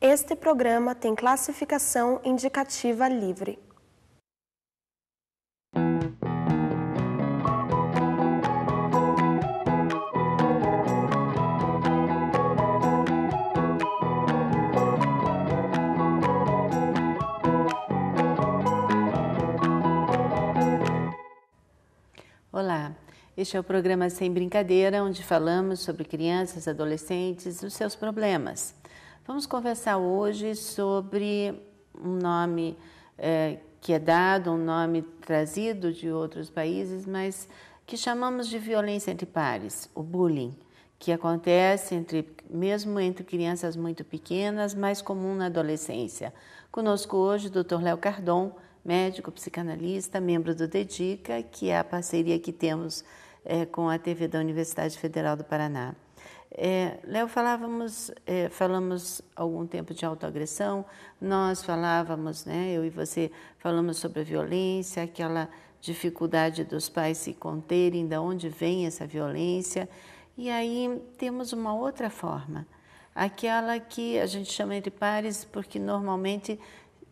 Este programa tem classificação indicativa livre. Olá, este é o programa Sem Brincadeira, onde falamos sobre crianças, adolescentes e os seus problemas. Vamos conversar hoje sobre um nome é, que é dado, um nome trazido de outros países, mas que chamamos de violência entre pares, o bullying, que acontece entre, mesmo entre crianças muito pequenas, mais comum na adolescência. Conosco hoje, o Dr. Léo Cardon, médico, psicanalista, membro do DEDICA, que é a parceria que temos é, com a TV da Universidade Federal do Paraná. É, Léo, falávamos, é, falamos algum tempo de autoagressão, nós falávamos, né, eu e você, falamos sobre a violência, aquela dificuldade dos pais se conterem, de onde vem essa violência. E aí temos uma outra forma, aquela que a gente chama entre pares, porque normalmente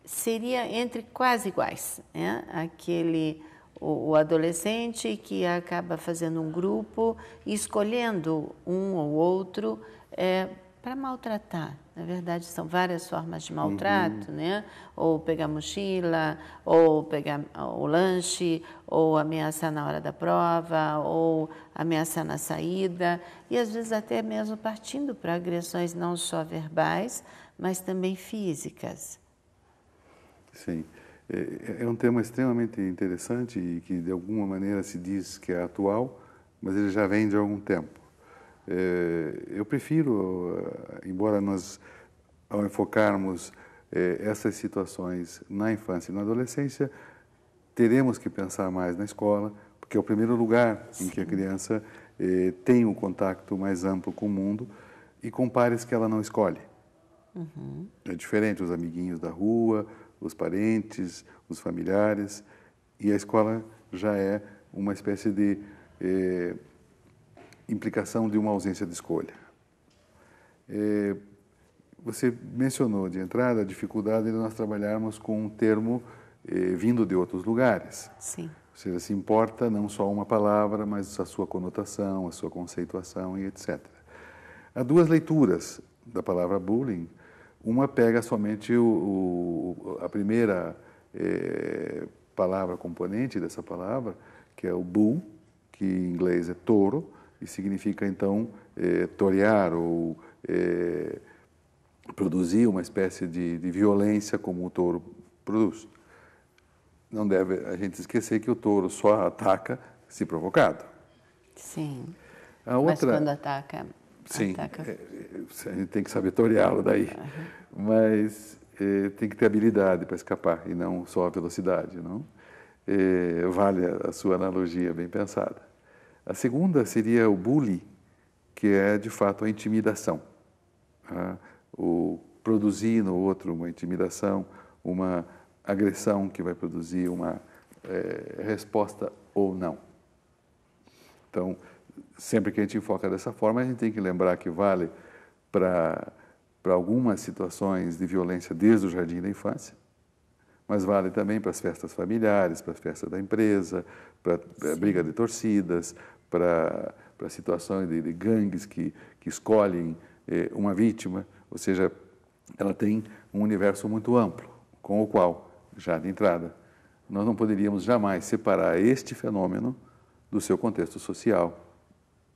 seria entre quase iguais, né? aquele o, o adolescente que acaba fazendo um grupo e escolhendo um ou outro é, para maltratar. Na verdade, são várias formas de maltrato, uhum. né? Ou pegar mochila, ou pegar o lanche, ou ameaçar na hora da prova, ou ameaçar na saída, e às vezes até mesmo partindo para agressões não só verbais, mas também físicas. Sim. É, é, um tema extremamente interessante e que, de alguma maneira, se diz que é atual, mas ele já vem de algum tempo. É, eu prefiro, eh, embora nós, ao enfocarmos é, essas situações na infância e na adolescência, teremos que pensar mais na escola, porque é o primeiro lugar Sim. em que a criança eh, tem um contato mais amplo com o mundo e com pares que ela não escolhe. Uhum. É diferente os amiguinhos da rua, os parentes, os familiares, e a escola já é uma espécie de eh, implicação de uma ausência de escolha. Eh, você mencionou de entrada a dificuldade de nós trabalharmos com um termo eh, vindo de outros lugares. Sim. Ou seja, se importa não só uma palavra, mas a sua conotação, a sua conceituação e etc. Há duas leituras da palavra bullying uma pega somente o, o, a primeira é, palavra componente dessa palavra, que é o bull, que em inglês é touro, e significa então é, torear ou é, produzir uma espécie de, de, violência como o touro produz. Não deve a gente esquecer que o touro só ataca se provocado. Sim. A outra, Mas quando ataca Sim, ataca. É, é, a gente tem que saber toreá-lo daí. Uhum. Mas é, tem que ter habilidade para escapar e não só a velocidade, não? É, vale a sua analogia, bem pensada. A segunda seria o bullying, que é de fato a intimidação. Tá? O produzir no outro uma intimidação, uma agressão que vai produzir uma é, resposta ou não. Então, sempre que a gente enfoca dessa forma, a gente tem que lembrar que vale para algumas situações de violência desde o jardim da infância, mas vale também para as festas familiares, para as festa da empresa, para a briga de torcidas, para para situações de, de, gangues que, que escolhem eh, uma vítima, ou seja, ela tem um universo muito amplo, com o qual, já de entrada, nós não poderíamos jamais separar este fenômeno do seu contexto social,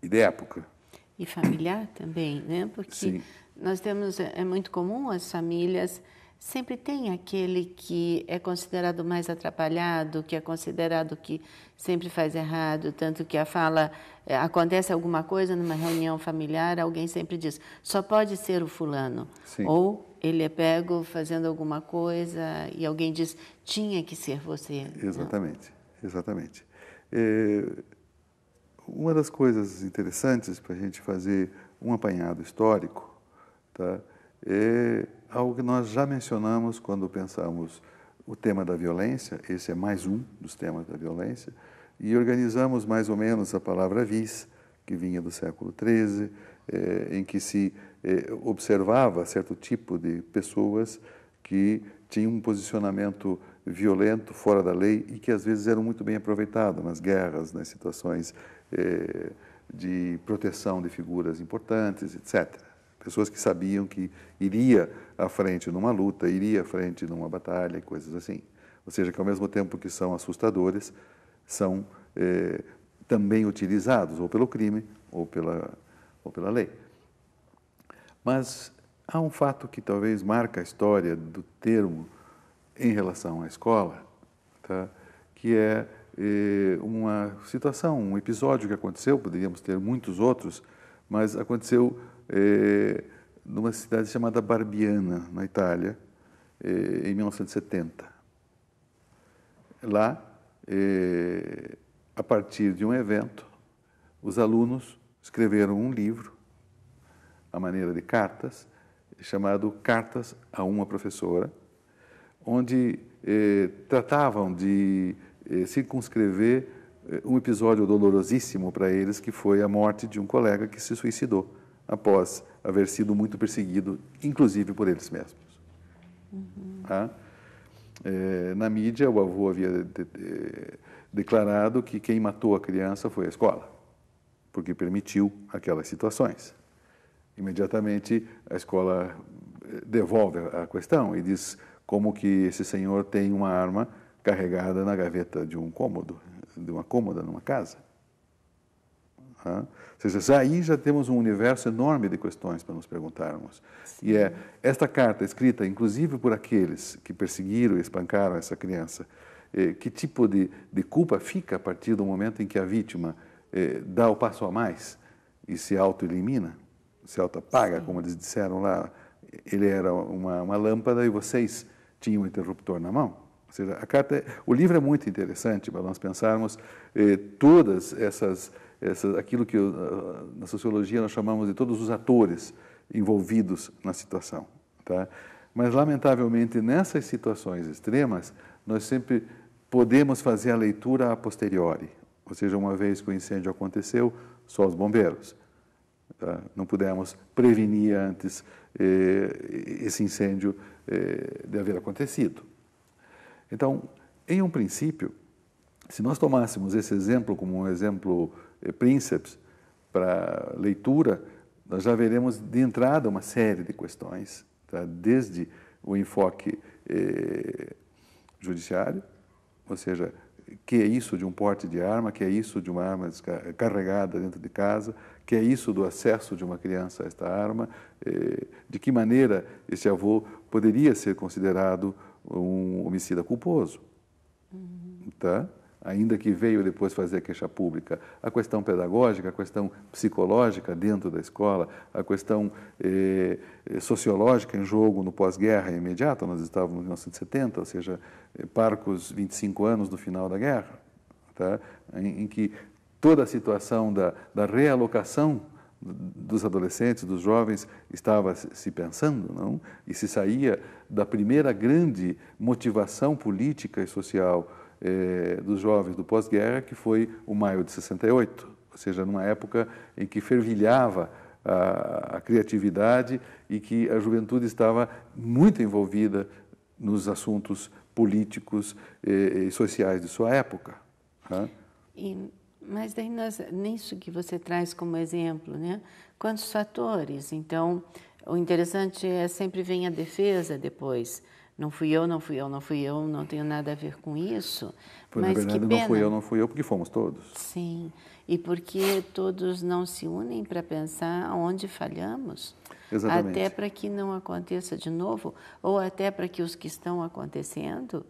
e de época. E familiar também, né? Porque Sim. nós temos, é, é muito comum as famílias, sempre tem aquele que é considerado mais atrapalhado, que é considerado que sempre faz errado, tanto que a fala, é, acontece alguma coisa numa reunião familiar, alguém sempre diz, só pode ser o fulano. Sim. Ou ele é pego fazendo alguma coisa e alguém diz, tinha que ser você. Exatamente, Não. exatamente. É uma das coisas interessantes para a gente fazer um apanhado histórico tá, é algo que nós já mencionamos quando pensamos o tema da violência, esse é mais um dos temas da violência, e organizamos mais ou menos a palavra vis, que vinha do século XIII, é, em que se é, observava certo tipo de pessoas que tinham um posicionamento violento, fora da lei e que às vezes eram muito bem aproveitados nas guerras, nas situações eh, de proteção de figuras importantes, etc. Pessoas que sabiam que iria à frente numa luta, iria à frente numa batalha e coisas assim. Ou seja, que ao mesmo tempo que são assustadores, são eh, também utilizados ou pelo crime ou pela, ou pela lei. Mas há um fato que talvez marca a história do termo em relação à escola, tá? que é eh, uma situação, um episódio que aconteceu, poderíamos ter muitos outros, mas aconteceu eh, numa cidade chamada Barbiana, na Itália, eh, em 1970. Lá, eh, a partir de um evento, os alunos escreveram um livro, à maneira de cartas, chamado Cartas a uma Professora, onde eh, tratavam de eh, circunscrever eh, um episódio dolorosíssimo para eles, que foi a morte de um colega que se suicidou após haver sido muito perseguido, inclusive por eles mesmos. Uhum. Ah? na mídia, o avô havia de, de, declarado que quem matou a criança foi a escola, porque permitiu aquelas situações. Imediatamente, a escola eh, devolve a questão e diz como que esse senhor tem uma arma carregada na gaveta de um cômodo, de uma cômoda numa casa. Uhum. Seja, aí já temos um universo enorme de questões para nos perguntarmos. Sim. E é esta carta escrita, inclusive por aqueles que perseguiram e espancaram essa criança, eh, que tipo de, de, culpa fica a partir do momento em que a vítima eh, dá o passo a mais e se auto-elimina, se auto-apaga, como eles disseram lá. Ele era uma, uma lâmpada e vocês tinha um interruptor na mão. Ou seja, a carta, é, o livro é muito interessante para nós pensarmos eh, todas essas, essas, aquilo que eh, na sociologia nós chamamos de todos os atores envolvidos na situação. Tá? Mas, lamentavelmente, nessas situações extremas, nós sempre podemos fazer a leitura a posteriori. Ou seja, uma vez que o incêndio aconteceu, só os bombeiros. Tá? Não pudemos prevenir antes eh, esse incêndio eh, de haver acontecido. Então, em um princípio, se nós tomássemos esse exemplo como um exemplo eh, príncips para leitura, nós já veremos de entrada uma série de questões, tá? desde o enfoque eh, judiciário, ou seja, que é isso de um porte de arma, que é isso de uma arma carregada dentro de casa, que é isso do acesso de uma criança a esta arma, eh, de que maneira esse avô poderia ser considerado um homicida culposo, uhum. tá? ainda que veio depois fazer a queixa pública. A questão pedagógica, a questão psicológica dentro da escola, a questão eh, sociológica em jogo no pós-guerra imediata, nós estávamos em 1970, ou seja, eh, parcos 25 anos do final da guerra, tá? em, em que toda a situação da, da realocação dos adolescentes, dos jovens, estava se pensando, não? E se saía da primeira grande motivação política e social eh, dos jovens do pós-guerra, que foi o maio de 68, ou seja, numa época em que fervilhava a, a criatividade e que a juventude estava muito envolvida nos assuntos políticos eh, e sociais de sua época. Né? E mas daí nós, nisso que você traz como exemplo, né? Quantos fatores? Então, o interessante é sempre vem a defesa depois. Não fui eu, não fui eu, não fui eu, não tenho nada a ver com isso. Pois, mas na verdade, que pena. não fui eu, não fui eu, porque fomos todos. Sim, e porque todos não se unem para pensar onde falhamos. Exatamente. Até para que não aconteça de novo, ou até para que os que estão acontecendo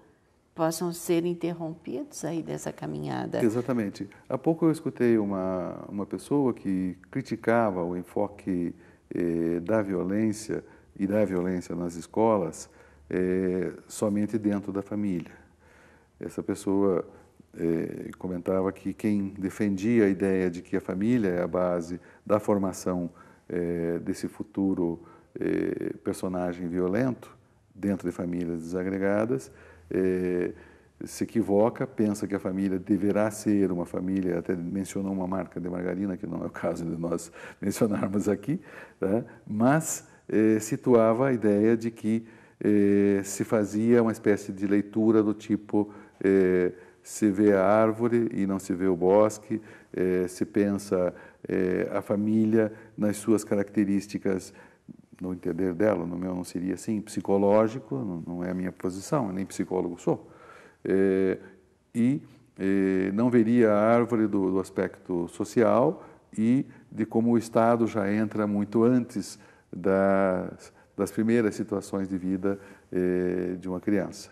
possam ser interrompidos aí dessa caminhada. Exatamente. Há pouco eu escutei uma, uma pessoa que criticava o enfoque eh, da violência e da violência nas escolas eh, somente dentro da família. Essa pessoa eh, comentava que quem defendia a ideia de que a família é a base da formação eh, desse futuro eh, personagem violento dentro de famílias desagregadas, é, se equivoca, pensa que a família deverá ser uma família, até mencionou uma marca de margarina, que não é o caso de nós mencionarmos aqui, né? mas é, situava a ideia de que é, se fazia uma espécie de leitura do tipo se vê a árvore e não se vê o bosque, se pensa a família nas suas características no entender dela, no meu não seria assim, psicológico, não é a minha posição, nem psicólogo sou, é, e é, não veria a árvore do, do, aspecto social e de como o Estado já entra muito antes das, das primeiras situações de vida é, de uma criança.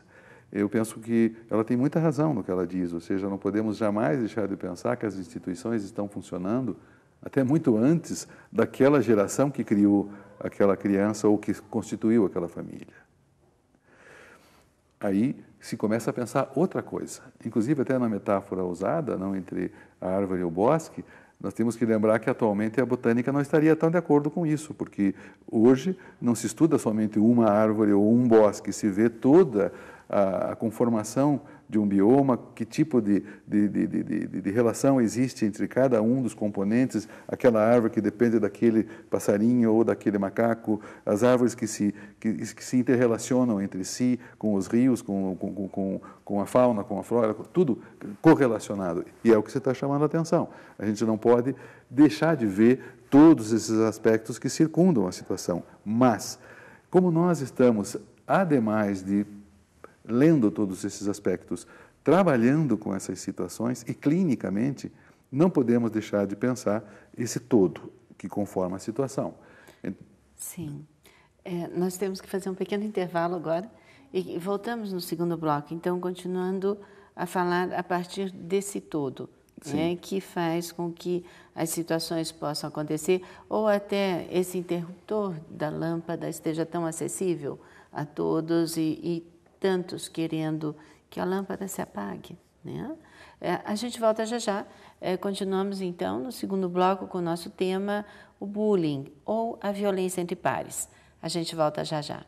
Eu penso que ela tem muita razão no que ela diz, ou seja, não podemos jamais deixar de pensar que as instituições estão funcionando até muito antes daquela geração que criou aquela criança ou que constituiu aquela família. Aí se começa a pensar outra coisa. Inclusive, até na metáfora usada, não entre a árvore e o bosque, nós temos que lembrar que atualmente a botânica não estaria tão de acordo com isso, porque hoje não se estuda somente uma árvore ou um bosque, se vê toda a, conformação de um bioma, que tipo de, de, de, de, de relação existe entre cada um dos componentes, aquela árvore que depende daquele passarinho ou daquele macaco, as árvores que se, que, que se interrelacionam entre si, com os rios, com, com, com, com a fauna, com a flora, tudo correlacionado. E é o que você está chamando a atenção. A gente não pode deixar de ver todos esses aspectos que circundam a situação. Mas, como nós estamos, ademais de lendo todos esses aspectos, trabalhando com essas situações e clinicamente, não podemos deixar de pensar esse todo que conforma a situação. Sim. É, nós temos que fazer um pequeno intervalo agora e voltamos no segundo bloco. Então, continuando a falar a partir desse todo, né, que faz com que as situações possam acontecer ou até esse interruptor da lâmpada esteja tão acessível a todos e, e tantos querendo que a lâmpada se apague. Né? É, a gente volta já já. É, continuamos então no segundo bloco com o nosso tema, o bullying ou a violência entre pares. A gente volta já já.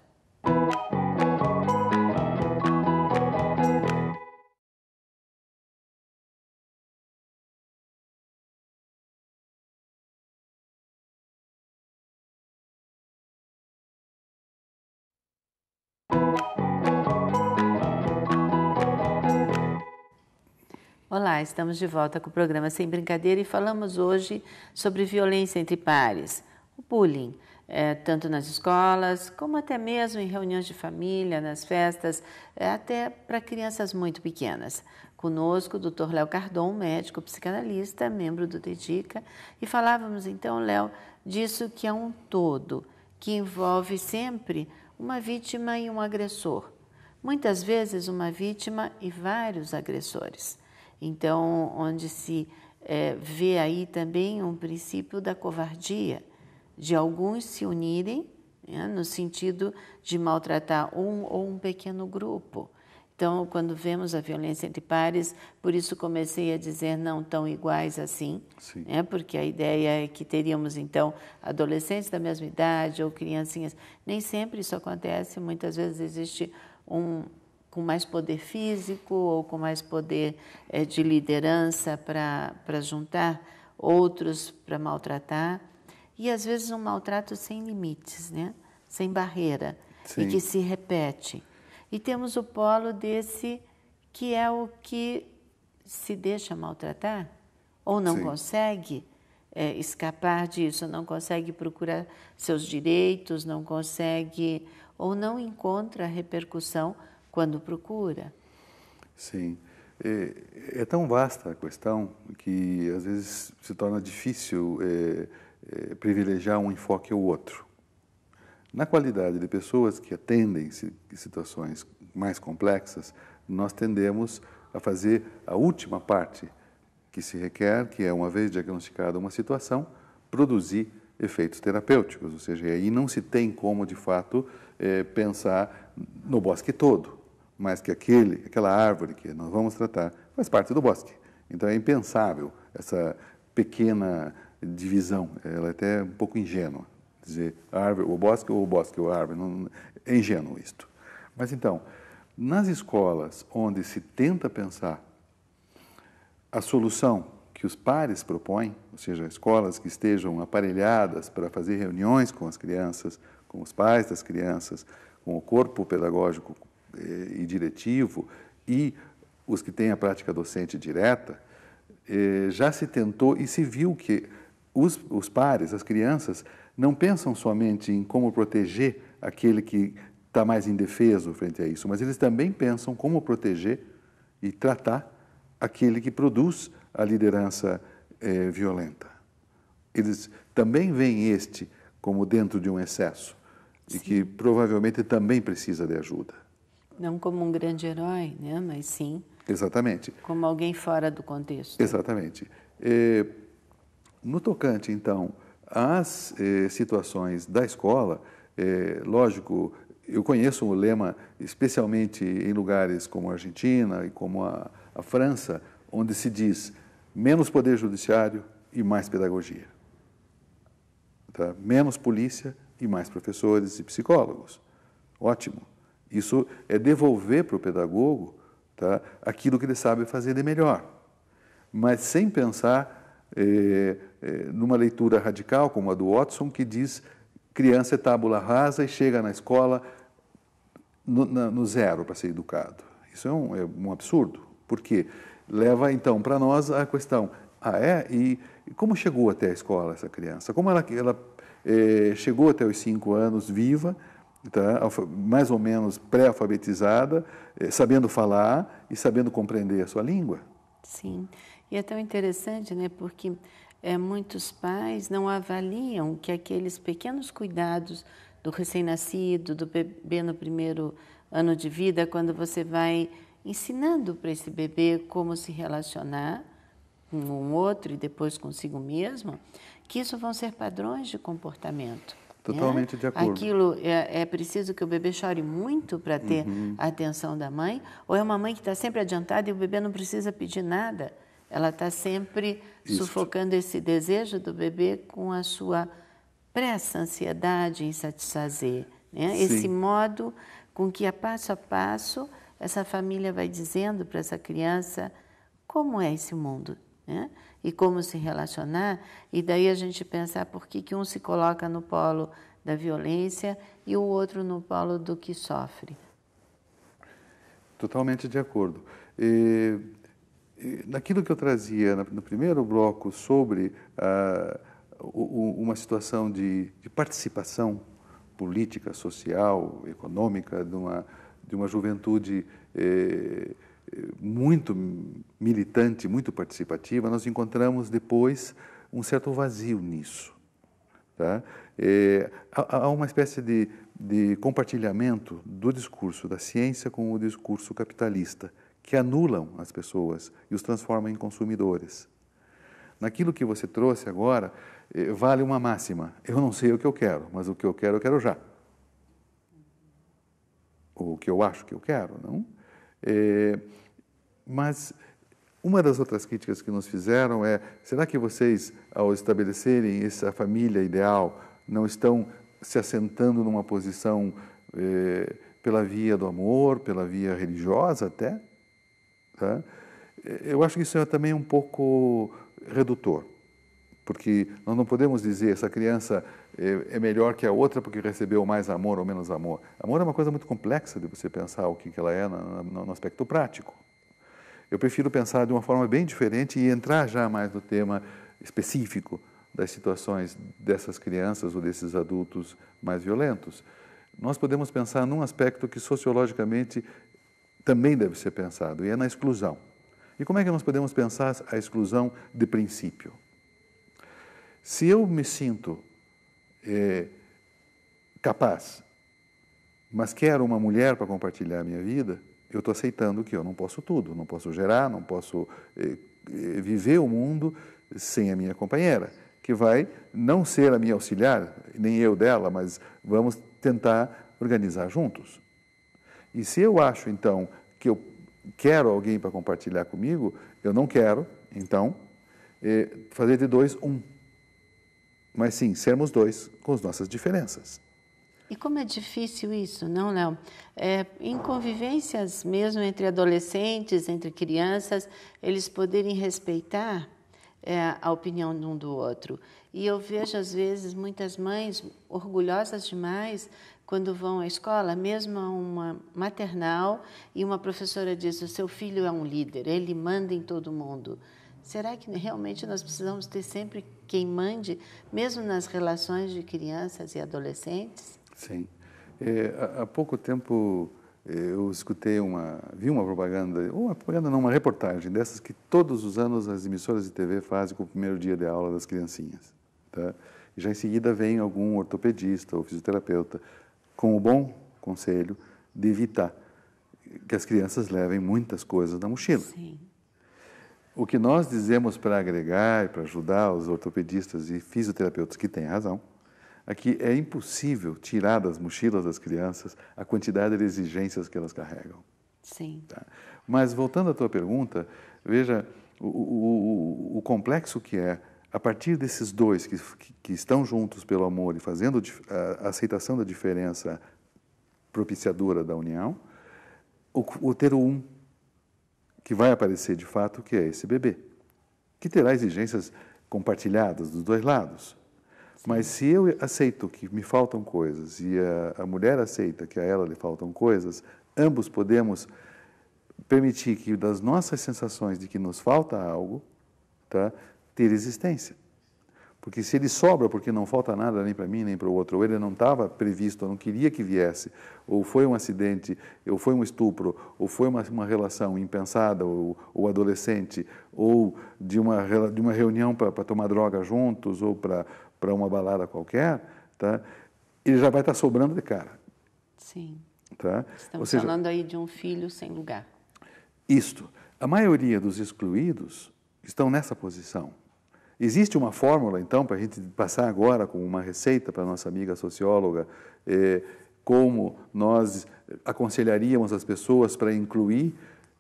Olá, estamos de volta com o programa Sem Brincadeira e falamos hoje sobre violência entre pares, o bullying, é, tanto nas escolas como até mesmo em reuniões de família, nas festas, é, até para crianças muito pequenas. Conosco, o Dr. Léo Cardon, médico psicanalista, membro do TEDica, e falávamos então, Léo, disso que é um todo, que envolve sempre uma vítima e um agressor. Muitas vezes, uma vítima e vários agressores. Então, onde se é, vê aí também um princípio da covardia, de alguns se unirem né, no sentido de maltratar um ou um pequeno grupo. Então, quando vemos a violência entre pares, por isso comecei a dizer não tão iguais assim, né, porque a ideia é que teríamos então adolescentes da mesma idade ou criancinhas. Nem sempre isso acontece, muitas vezes existe um com mais poder físico ou com mais poder é, de liderança para juntar outros para maltratar. E às vezes um maltrato sem limites, né? sem barreira, Sim. e que se repete. E temos o polo desse que é o que se deixa maltratar ou não Sim. consegue é, escapar disso, não consegue procurar seus direitos, não consegue ou não encontra repercussão quando procura. Sim. É, é tão vasta a questão que às vezes se torna difícil é, é, privilegiar um enfoque ou outro. Na qualidade de pessoas que atendem situações mais complexas, nós tendemos a fazer a última parte que se requer, que é, uma vez diagnosticada uma situação, produzir efeitos terapêuticos. Ou seja, aí não se tem como, de fato, é, pensar no bosque todo mas que aquele, aquela árvore que nós vamos tratar faz parte do bosque. Então é impensável essa pequena divisão, ela é até um pouco ingênua. Dizer árvore, o bosque ou o bosque ou a árvore, não, é ingênuo isto. Mas então, nas escolas onde se tenta pensar a solução que os pares propõem, ou seja, escolas que estejam aparelhadas para fazer reuniões com as crianças, com os pais das crianças, com o corpo pedagógico eh, e diretivo e os que têm a prática docente direta, eh, já se tentou e se viu que os, os pares, as crianças, não pensam somente em como proteger aquele que está mais indefeso frente a isso, mas eles também pensam como proteger e tratar aquele que produz a liderança eh, violenta. Eles também veem este como dentro de um excesso Sim. e que provavelmente também precisa de ajuda. Não como um grande herói, né? mas sim. Exatamente. Como alguém fora do contexto. Exatamente. É, no tocante, então, às é, situações da escola, é, lógico, eu conheço o lema, especialmente em lugares como a Argentina e como a, a França, onde se diz menos poder judiciário e mais pedagogia. Tá? Menos polícia e mais professores e psicólogos. Ótimo. Isso é devolver para o pedagogo tá, aquilo que ele sabe fazer de melhor, mas sem pensar é, é, numa leitura radical como a do Watson, que diz criança é tábula rasa e chega na escola no, na, no zero para ser educado. Isso é um, é um absurdo, porque leva então para nós a questão: ah, é? E como chegou até a escola essa criança? Como ela, ela é, chegou até os cinco anos viva? tá? mais ou menos pré-alfabetizada, eh, sabendo falar e sabendo compreender a sua língua. Sim, e é tão interessante, né? Porque é, muitos pais não avaliam que aqueles pequenos cuidados do recém-nascido, do bebê no primeiro ano de vida, quando você vai ensinando para esse bebê como se relacionar com um outro e depois consigo mesmo, que isso vão ser padrões de comportamento. Totalmente é? de acordo. Aquilo é, é, preciso que o bebê chore muito para ter uhum. a atenção da mãe? Ou é uma mãe que está sempre adiantada e o bebê não precisa pedir nada? Ela está sempre Isso. sufocando esse desejo do bebê com a sua pressa, ansiedade em satisfazer. Né? Esse modo com que, a passo a passo, essa família vai dizendo para essa criança como é esse mundo. Né? e como se relacionar, e daí a gente pensar por que, que um se coloca no polo da violência e o outro no polo do que sofre. Totalmente de acordo. E, e naquilo que eu trazia no primeiro bloco sobre ah, uma situação de, de participação política, social, econômica de uma, de uma juventude. Eh, muito militante, muito participativa, nós encontramos depois um certo vazio nisso. Tá? É, há, uma espécie de, de compartilhamento do discurso da ciência com o discurso capitalista, que anulam as pessoas e os transformam em consumidores. Naquilo que você trouxe agora, é, vale uma máxima: eu não sei o que eu quero, mas o que eu quero, eu quero já. o que eu acho que eu quero, não? É, mas uma das outras críticas que nos fizeram é: será que vocês, ao estabelecerem essa família ideal, não estão se assentando numa posição é, pela via do amor, pela via religiosa até? Tá? É, eu acho que isso é também um pouco redutor. Porque nós não podemos dizer essa criança eh, é, melhor que a outra porque recebeu mais amor ou menos amor. Amor é uma coisa muito complexa de você pensar o que, que ela é no aspecto prático. Eu prefiro pensar de uma forma bem diferente e entrar já mais no tema específico das situações dessas crianças ou desses adultos mais violentos. Nós podemos pensar num aspecto que sociologicamente também deve ser pensado, e é na exclusão. E como é que nós podemos pensar a exclusão de princípio? Se eu me sinto é, capaz, mas quero uma mulher para compartilhar a minha vida, eu estou aceitando que eu não posso tudo, não posso gerar, não posso é, é, viver o mundo sem a minha companheira, que vai não ser a minha auxiliar, nem eu dela, mas vamos tentar organizar juntos. E se eu acho, então, que eu quero alguém para compartilhar comigo, eu não quero, então, é, fazer de dois um mas sim sermos dois com as nossas diferenças. E como é difícil isso, não, Léo? É, em convivências mesmo entre adolescentes, entre crianças, eles poderem respeitar é, a opinião de um do outro. E eu vejo, às vezes, muitas mães orgulhosas demais quando vão à escola, mesmo uma maternal, e uma professora diz: o seu filho é um líder, ele manda em todo mundo. Será que realmente nós precisamos ter sempre quem mande, mesmo nas relações de crianças e adolescentes? Sim. É, há pouco tempo é, eu escutei uma, vi uma propaganda, ou uma propaganda não, uma reportagem dessas que todos os anos as emissoras de TV fazem com o primeiro dia de aula das criancinhas. Tá? E já em seguida vem algum ortopedista ou fisioterapeuta com o bom conselho de evitar que as crianças levem muitas coisas na mochila. Sim. O que nós dizemos para agregar, para ajudar os ortopedistas e fisioterapeutas que têm razão, é que é impossível tirar das mochilas das crianças a quantidade de exigências que elas carregam. Sim. Tá? Mas voltando à tua pergunta, veja o, o, o, complexo que é a partir desses dois que, que estão juntos pelo amor e fazendo a aceitação da diferença propiciadora da união, o, o ter o um que vai aparecer de fato que é esse bebê, que terá exigências compartilhadas dos dois lados. Mas se eu aceito que me faltam coisas e a, a mulher aceita que a ela lhe faltam coisas, ambos podemos permitir que das nossas sensações de que nos falta algo, tá, ter existência. Porque se ele sobra, porque não falta nada nem para mim nem para o outro, ou ele não estava previsto, ou não queria que viesse, ou foi um acidente, ou foi um estupro, ou foi uma, uma relação impensada, ou, ou, adolescente, ou de uma, de uma reunião para tomar droga juntos, ou para uma balada qualquer, tá? ele já vai estar tá sobrando de cara. Sim. Tá? Estamos seja, falando aí de um filho sem lugar. Isto. A maioria dos excluídos estão nessa posição Existe uma fórmula, então, para a gente passar agora com uma receita para a nossa amiga socióloga, eh, como nós aconselharíamos as pessoas para incluir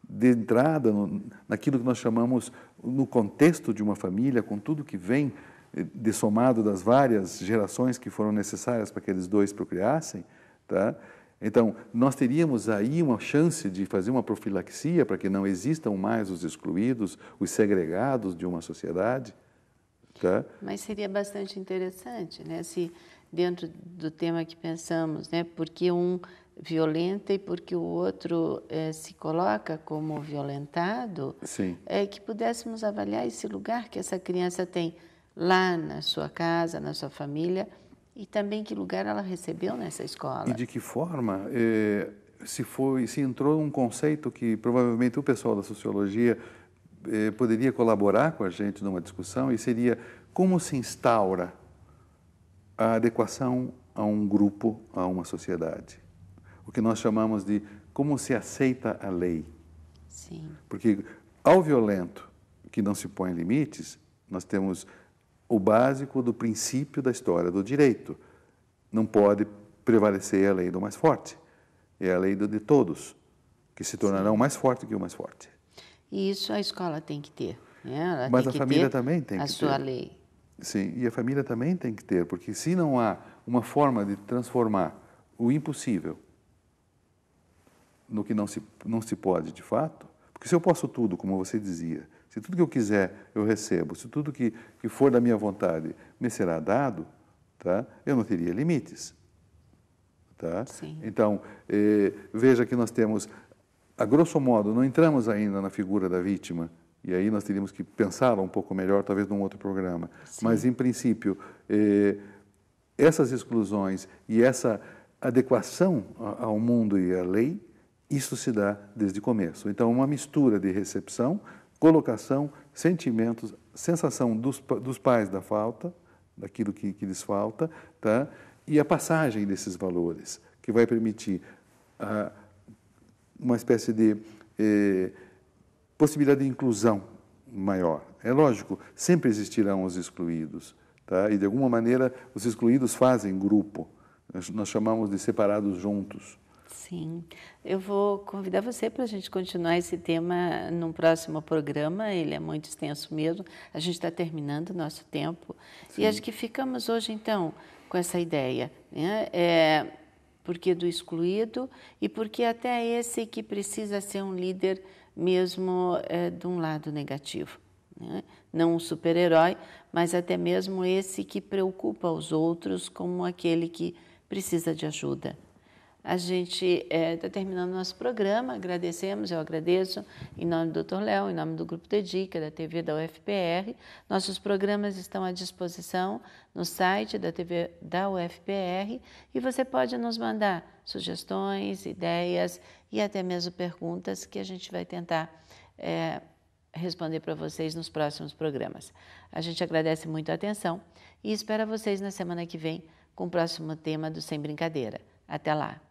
de entrada no, naquilo que nós chamamos no contexto de uma família, com tudo que vem eh, de somado das várias gerações que foram necessárias para que eles dois procriassem, tá? Então, nós teríamos aí uma chance de fazer uma profilaxia para que não existam mais os excluídos, os segregados de uma sociedade. Tá? Mas seria bastante interessante, né? Se dentro do tema que pensamos, né? Porque um violenta e porque o outro é, se coloca como violentado, Sim. é que pudéssemos avaliar esse lugar que essa criança tem lá na sua casa, na sua família e também que lugar ela recebeu nessa escola. E de que forma? É, se foi, se entrou um conceito que provavelmente o pessoal da sociologia eh, poderia colaborar com a gente numa discussão e seria como se instaura a adequação a um grupo, a uma sociedade. O que nós chamamos de como se aceita a lei. Sim. Porque ao violento que não se põe limites, nós temos o básico do princípio da história do direito. Não pode prevalecer a lei do mais forte. É a lei de todos, que se tornarão mais forte que o mais forte. E isso a escola tem que ter. Né? Mas a família também tem que ter. A sua lei. Sim, e a família também tem que ter, porque se não há uma forma de transformar o impossível no que não se, não se pode de fato, porque se eu posso tudo, como você dizia, se tudo que eu quiser eu recebo, se tudo que, que for da minha vontade me será dado, tá? eu não teria limites. Tá? Sim. Então, eh, veja que nós temos a grosso modo, não entramos ainda na figura da vítima, e aí nós teríamos que pensá-la um pouco melhor, talvez num outro programa. Sim. Mas, em princípio, eh, essas exclusões e essa adequação ao mundo e à lei, isso se dá desde o começo. Então, uma mistura de recepção, colocação, sentimentos, sensação dos, dos pais da falta, daquilo que, que lhes falta, tá? e a passagem desses valores, que vai permitir a uma espécie de eh, possibilidade de inclusão maior. É lógico, sempre existirão os excluídos, tá? e de alguma maneira os excluídos fazem grupo. Nós chamamos de separados juntos. Sim. Eu vou convidar você para a gente continuar esse tema num próximo programa. Ele é muito extenso mesmo. A gente está terminando o nosso tempo. Sim. E acho que ficamos hoje, então, com essa ideia. Né? É, porque do excluído e porque até esse que precisa ser um líder mesmo é, de um lado negativo. Né? Não um super-herói, mas até mesmo esse que preocupa os outros como aquele que precisa de ajuda a gente está eh, é, terminando nosso programa. Agradecemos, eu agradeço em nome do Dr. Léo, em nome do Grupo Dedica, da TV da UFPR. Nossos programas estão à disposição no site da TV da UFPR e você pode nos mandar sugestões, ideias e até mesmo perguntas que a gente vai tentar é, responder para vocês nos próximos programas. A gente agradece muito a atenção e espera vocês na semana que vem com o próximo tema do Sem Brincadeira. Até lá!